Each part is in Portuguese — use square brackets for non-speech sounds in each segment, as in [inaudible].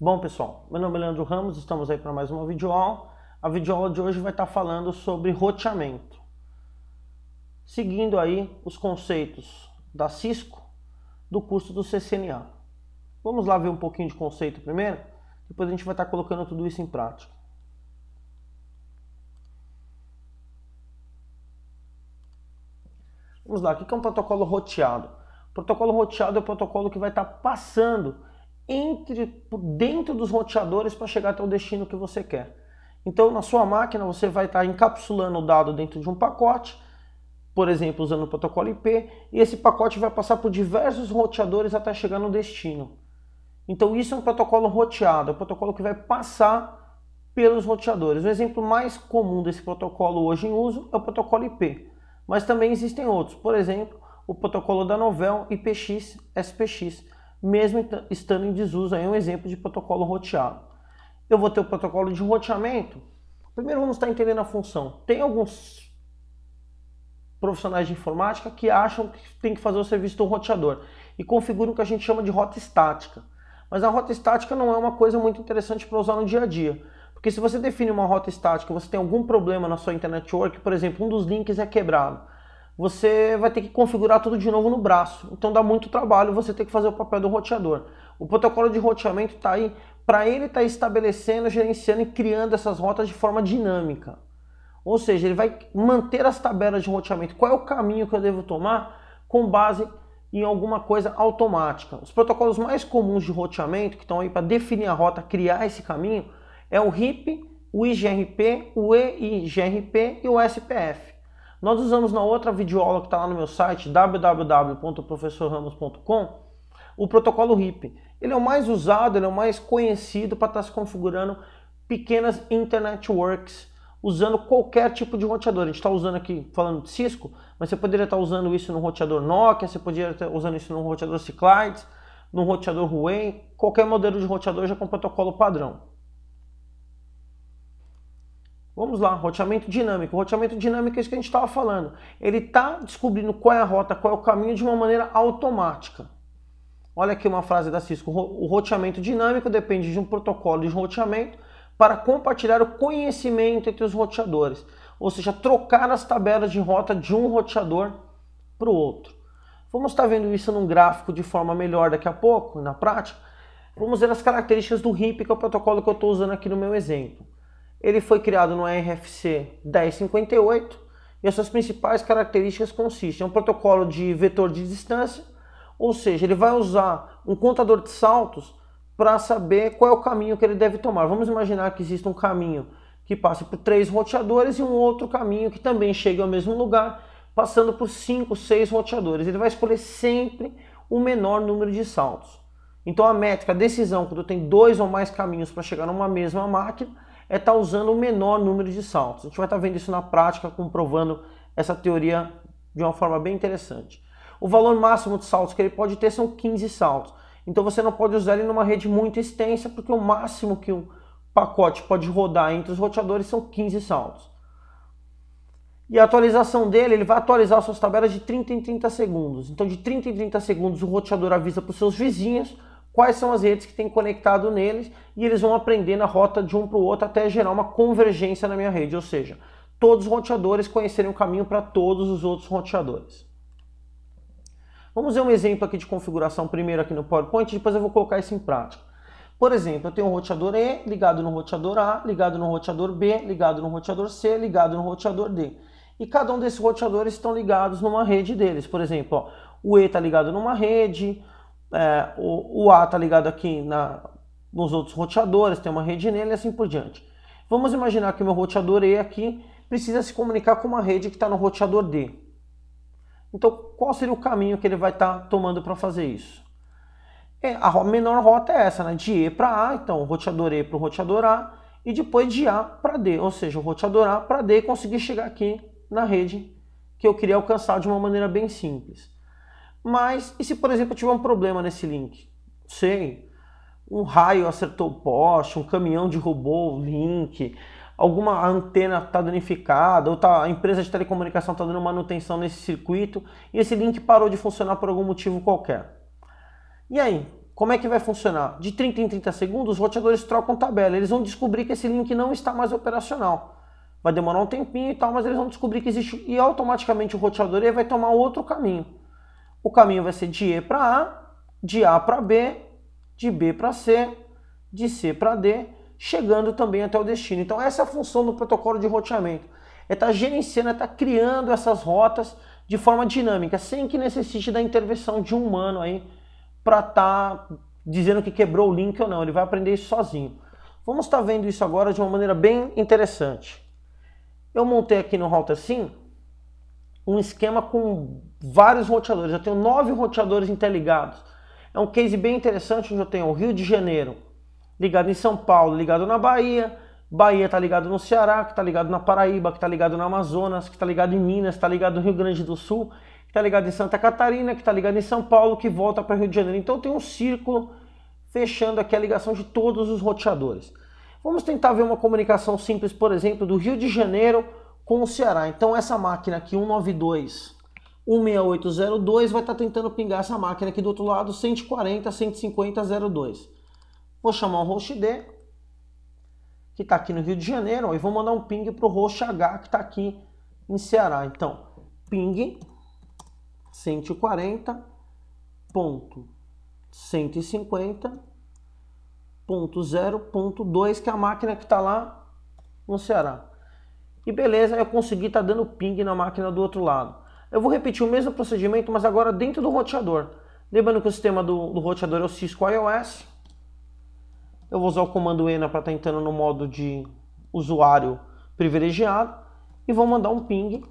Bom pessoal, meu nome é Leandro Ramos, estamos aí para mais uma videoaula. A videoaula de hoje vai estar falando sobre roteamento. Seguindo aí os conceitos da Cisco do curso do CCNA. Vamos lá ver um pouquinho de conceito primeiro, depois a gente vai estar colocando tudo isso em prática. Vamos lá, o que é um protocolo roteado? O protocolo roteado é o protocolo que vai estar passando entre dentro dos roteadores para chegar até o destino que você quer. Então, na sua máquina, você vai estar tá encapsulando o dado dentro de um pacote, por exemplo, usando o protocolo IP, e esse pacote vai passar por diversos roteadores até chegar no destino. Então, isso é um protocolo roteado, é um protocolo que vai passar pelos roteadores. O exemplo mais comum desse protocolo hoje em uso é o protocolo IP, mas também existem outros, por exemplo, o protocolo da Novell IPX-SPX mesmo estando em desuso. Aí é um exemplo de protocolo roteado. Eu vou ter o protocolo de roteamento. Primeiro vamos estar entendendo a função. Tem alguns profissionais de informática que acham que tem que fazer o serviço do roteador e configuram o que a gente chama de rota estática. Mas a rota estática não é uma coisa muito interessante para usar no dia a dia. Porque se você define uma rota estática, você tem algum problema na sua internet work, por exemplo, um dos links é quebrado você vai ter que configurar tudo de novo no braço. Então dá muito trabalho você ter que fazer o papel do roteador. O protocolo de roteamento está aí para ele estar tá estabelecendo, gerenciando e criando essas rotas de forma dinâmica. Ou seja, ele vai manter as tabelas de roteamento. Qual é o caminho que eu devo tomar com base em alguma coisa automática? Os protocolos mais comuns de roteamento, que estão aí para definir a rota, criar esse caminho, é o RIP, o IGRP, o EIGRP e o SPF. Nós usamos na outra videoaula que está lá no meu site, www.professorramos.com, o protocolo RIP. Ele é o mais usado, ele é o mais conhecido para estar tá se configurando pequenas internet works usando qualquer tipo de roteador. A gente está usando aqui, falando de Cisco, mas você poderia estar tá usando isso no roteador Nokia, você poderia estar tá usando isso no roteador Cyclides, no roteador Huawei, qualquer modelo de roteador já com protocolo padrão. Vamos lá, roteamento dinâmico. O roteamento dinâmico é isso que a gente estava falando. Ele está descobrindo qual é a rota, qual é o caminho de uma maneira automática. Olha aqui uma frase da Cisco. O roteamento dinâmico depende de um protocolo de roteamento para compartilhar o conhecimento entre os roteadores. Ou seja, trocar as tabelas de rota de um roteador para o outro. Vamos estar tá vendo isso num gráfico de forma melhor daqui a pouco, na prática. Vamos ver as características do RIP, que é o protocolo que eu estou usando aqui no meu exemplo. Ele foi criado no RFC 1058 e as suas principais características consistem em um protocolo de vetor de distância, ou seja, ele vai usar um contador de saltos para saber qual é o caminho que ele deve tomar. Vamos imaginar que existe um caminho que passe por três roteadores e um outro caminho que também chegue ao mesmo lugar, passando por cinco, seis roteadores. Ele vai escolher sempre o menor número de saltos. Então a métrica, a decisão, quando tem dois ou mais caminhos para chegar numa mesma máquina, é estar tá usando o menor número de saltos. A gente vai estar tá vendo isso na prática, comprovando essa teoria de uma forma bem interessante. O valor máximo de saltos que ele pode ter são 15 saltos. Então você não pode usar ele numa rede muito extensa, porque o máximo que um pacote pode rodar entre os roteadores são 15 saltos. E a atualização dele, ele vai atualizar suas tabelas de 30 em 30 segundos. Então de 30 em 30 segundos o roteador avisa para os seus vizinhos quais são as redes que tem conectado neles e eles vão aprender na rota de um para o outro até gerar uma convergência na minha rede, ou seja, todos os roteadores conhecerem o caminho para todos os outros roteadores. Vamos ver um exemplo aqui de configuração primeiro aqui no PowerPoint, depois eu vou colocar isso em prática. Por exemplo, eu tenho um roteador E ligado no roteador A, ligado no roteador B, ligado no roteador C, ligado no roteador D. E cada um desses roteadores estão ligados numa rede deles. Por exemplo, ó, o E está ligado numa rede, é, o, o A está ligado aqui na, nos outros roteadores, tem uma rede nele e assim por diante. Vamos imaginar que meu roteador E aqui precisa se comunicar com uma rede que está no roteador D. Então, qual seria o caminho que ele vai estar tá tomando para fazer isso? É, a menor rota é essa, né? de E para A, então roteador E para o roteador A, e depois de A para D, ou seja, o roteador A para D conseguir chegar aqui na rede que eu queria alcançar de uma maneira bem simples. Mas, e se por exemplo eu tiver um problema nesse link? Sei, um raio acertou o poste, um caminhão derrubou o link, alguma antena está danificada, ou tá, a empresa de telecomunicação está dando manutenção nesse circuito e esse link parou de funcionar por algum motivo qualquer. E aí, como é que vai funcionar? De 30 em 30 segundos, os roteadores trocam tabela, eles vão descobrir que esse link não está mais operacional. Vai demorar um tempinho e tal, mas eles vão descobrir que existe e automaticamente o roteador vai tomar outro caminho o caminho vai ser de E para A, de A para B, de B para C, de C para D, chegando também até o destino. Então essa é a função do protocolo de roteamento. É estar tá gerenciando, é estar tá criando essas rotas de forma dinâmica, sem que necessite da intervenção de um humano aí para estar tá dizendo que quebrou o link ou não. Ele vai aprender isso sozinho. Vamos estar vendo isso agora de uma maneira bem interessante. Eu montei aqui no router sim um esquema com vários roteadores. Eu tenho nove roteadores interligados. É um case bem interessante onde eu tenho o Rio de Janeiro ligado em São Paulo, ligado na Bahia, Bahia está ligado no Ceará, que está ligado na Paraíba, que está ligado no Amazonas, que está ligado em Minas, que está ligado no Rio Grande do Sul, que está ligado em Santa Catarina, que está ligado em São Paulo, que volta para Rio de Janeiro. Então tem um círculo fechando aqui a ligação de todos os roteadores. Vamos tentar ver uma comunicação simples, por exemplo, do Rio de Janeiro com o Ceará. Então essa máquina aqui, 192, 16802, vai estar tá tentando pingar essa máquina aqui do outro lado, 140, Vou chamar o host D, que está aqui no Rio de Janeiro, ó, e vou mandar um ping para o host H, que está aqui em Ceará. Então, ping 140.150.0.2, que é a máquina que está lá no Ceará. E beleza, eu consegui estar tá dando ping na máquina do outro lado. Eu vou repetir o mesmo procedimento, mas agora dentro do roteador. Lembrando que o sistema do, do roteador é o Cisco iOS. Eu vou usar o comando ENA para estar tá entrando no modo de usuário privilegiado. E vou mandar um ping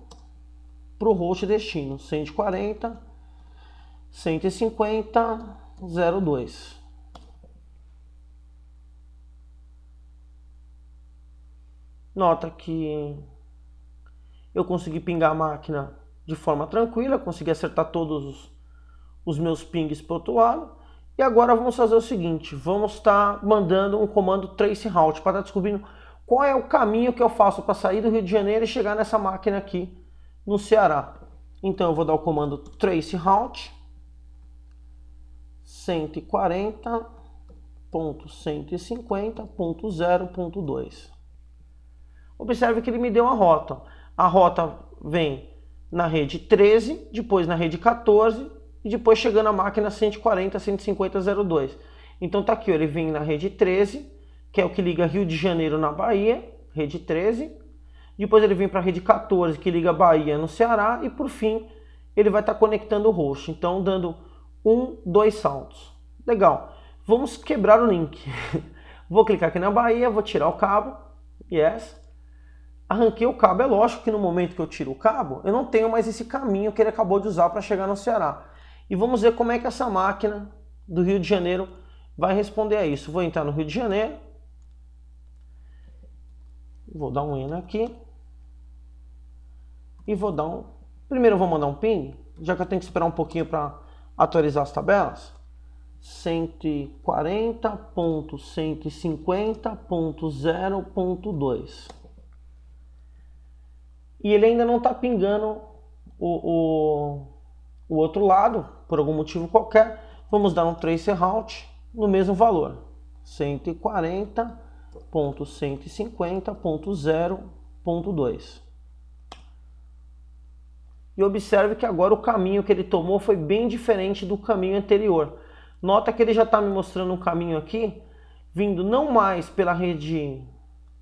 para o host destino, 140, 150, 02. nota que eu consegui pingar a máquina de forma tranquila, consegui acertar todos os, os meus pings para o outro lado. E agora vamos fazer o seguinte, vamos estar tá mandando um comando trace route para estar tá descobrindo qual é o caminho que eu faço para sair do Rio de Janeiro e chegar nessa máquina aqui no Ceará. Então eu vou dar o comando trace route 140.150.0.2 Observe que ele me deu uma rota. A rota vem na rede 13, depois na rede 14 e depois chegando a máquina 140, 150, 02. Então tá aqui, ele vem na rede 13, que é o que liga Rio de Janeiro na Bahia, rede 13. Depois ele vem para a rede 14, que liga Bahia no Ceará e por fim ele vai estar tá conectando o host, então dando um, dois saltos. Legal. Vamos quebrar o link. [laughs] vou clicar aqui na Bahia, vou tirar o cabo. Yes arranquei o cabo. É lógico que no momento que eu tiro o cabo, eu não tenho mais esse caminho que ele acabou de usar para chegar no Ceará. E vamos ver como é que essa máquina do Rio de Janeiro vai responder a isso. Vou entrar no Rio de Janeiro. Vou dar um in aqui. E vou dar um... Primeiro vou mandar um ping, já que eu tenho que esperar um pouquinho para atualizar as tabelas. 140.150.0.2 e ele ainda não está pingando o, o, o, outro lado, por algum motivo qualquer, vamos dar um trace out no mesmo valor, 140.150.0.2. E observe que agora o caminho que ele tomou foi bem diferente do caminho anterior. Nota que ele já está me mostrando um caminho aqui, vindo não mais pela rede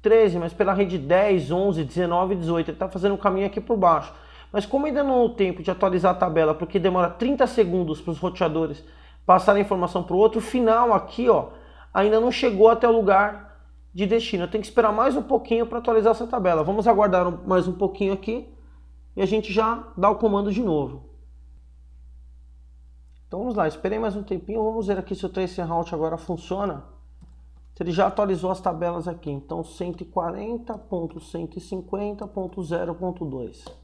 13, mas pela rede 10, 11, 19 18. Ele está fazendo um caminho aqui por baixo. Mas como ainda não há tempo de atualizar a tabela, porque demora 30 segundos para os roteadores passarem a informação para o outro, o final aqui ó, ainda não chegou até o lugar de destino. Eu tenho que esperar mais um pouquinho para atualizar essa tabela. Vamos aguardar mais um pouquinho aqui e a gente já dá o comando de novo. Então vamos lá, esperei mais um tempinho, vamos ver aqui se o Trace Route agora funciona. Ele já atualizou as tabelas aqui, então 140.150.0.2.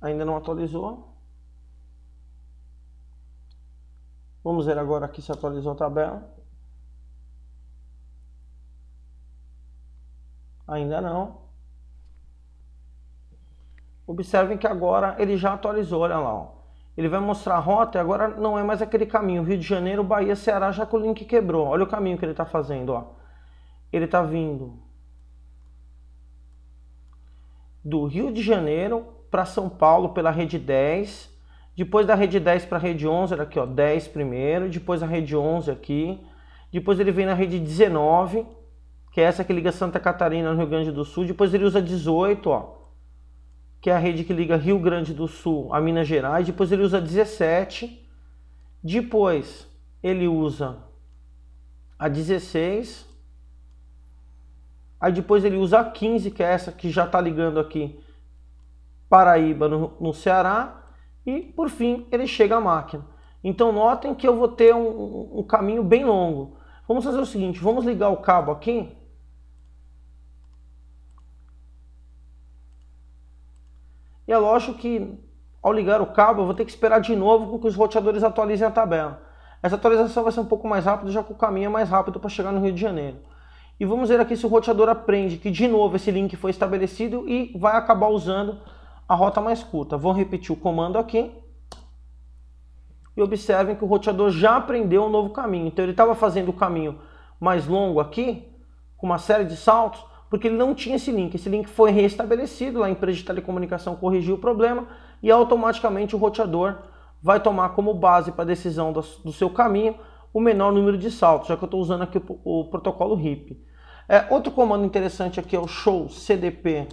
Ainda não atualizou. Vamos ver agora aqui se atualizou a tabela. Ainda não. Observem que agora ele já atualizou, olha lá. Ó. Ele vai mostrar a rota e agora não é mais aquele caminho. Rio de Janeiro, Bahia, Ceará, já que o link quebrou. Olha o caminho que ele está fazendo. Ó. Ele está vindo do Rio de Janeiro para São Paulo pela rede 10. Depois da rede 10 para a rede 11, era aqui ó, 10 primeiro, depois a rede 11 aqui. Depois ele vem na rede 19, que é essa que liga Santa Catarina no Rio Grande do Sul. Depois ele usa 18, ó, que é a rede que liga Rio Grande do Sul a Minas Gerais. Depois ele usa 17. Depois ele usa a 16. Aí depois ele usa a 15, que é essa que já está ligando aqui Paraíba no, no, Ceará. E por fim ele chega à máquina. Então notem que eu vou ter um, um caminho bem longo. Vamos fazer o seguinte, vamos ligar o cabo aqui E é lógico que ao ligar o cabo eu vou ter que esperar de novo que os roteadores atualizem a tabela. Essa atualização vai ser um pouco mais rápida, já que o caminho é mais rápido para chegar no Rio de Janeiro. E vamos ver aqui se o roteador aprende que de novo esse link foi estabelecido e vai acabar usando a rota mais curta. Vou repetir o comando aqui. E observem que o roteador já aprendeu um novo caminho. Então ele estava fazendo o caminho mais longo aqui, com uma série de saltos, porque ele não tinha esse link. Esse link foi restabelecido, a empresa de telecomunicação corrigiu o problema e automaticamente o roteador vai tomar como base para a decisão do seu caminho o menor número de saltos, já que eu estou usando aqui o protocolo RIP. É, outro comando interessante aqui é o show cdp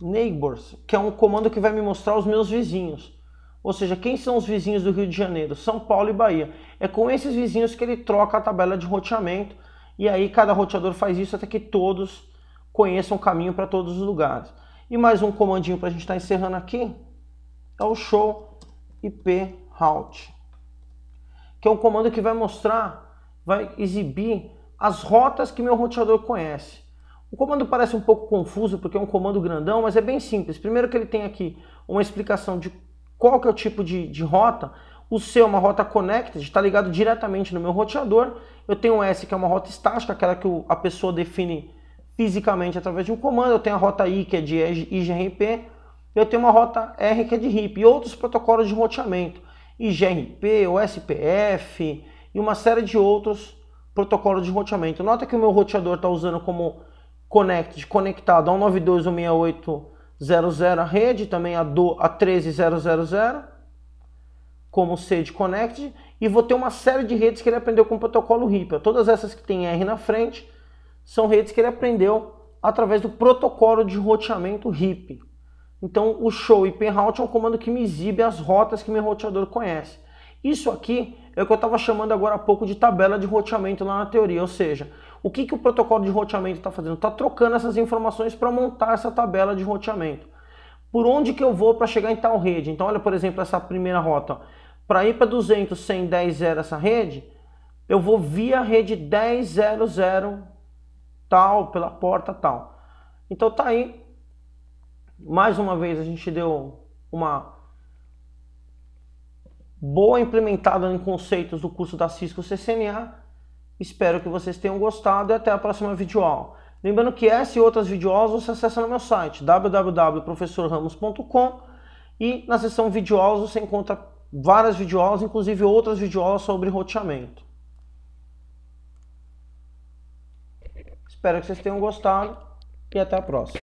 neighbors, que é um comando que vai me mostrar os meus vizinhos. Ou seja, quem são os vizinhos do Rio de Janeiro? São Paulo e Bahia. É com esses vizinhos que ele troca a tabela de roteamento e aí cada roteador faz isso até que todos conheçam o caminho para todos os lugares. E mais um comandinho para a gente estar tá encerrando aqui é o show IP route, que é um comando que vai mostrar, vai exibir as rotas que meu roteador conhece. O comando parece um pouco confuso porque é um comando grandão, mas é bem simples. Primeiro que ele tem aqui uma explicação de qual que é o tipo de, de rota. O seu é uma rota connected, está ligado diretamente no meu roteador eu tenho um S, que é uma rota estática, aquela que a pessoa define fisicamente através de um comando. Eu tenho a rota I, que é de IGRP. Eu tenho uma rota R, que é de RIP. E outros protocolos de roteamento. IGRP, OSPF e uma série de outros protocolos de roteamento. Nota que o meu roteador está usando como connect, conectado a 192.168.00 a rede, também a, do, a 13000 como Sage Connect, e vou ter uma série de redes que ele aprendeu com o protocolo RIP. Todas essas que tem R na frente são redes que ele aprendeu através do protocolo de roteamento RIP. Então o show IP route é um comando que me exibe as rotas que meu roteador conhece. Isso aqui é o que eu estava chamando agora há pouco de tabela de roteamento lá na teoria, ou seja, o que, que o protocolo de roteamento está fazendo? Está trocando essas informações para montar essa tabela de roteamento. Por onde que eu vou para chegar em tal rede? Então olha, por exemplo, essa primeira rota. Ó. Para ir para 200 sem 10.0 essa rede, eu vou via rede 10.0.0 tal, pela porta tal. Então tá aí. Mais uma vez a gente deu uma boa implementada em conceitos do curso da Cisco CCNA. Espero que vocês tenham gostado e até a próxima videoaula. Lembrando que essa e outras videoaulas você acessa no meu site www.professorramos.com e na seção videoaulas você encontra várias videoaulas, inclusive outras videoaulas sobre roteamento. Espero que vocês tenham gostado e até a próxima.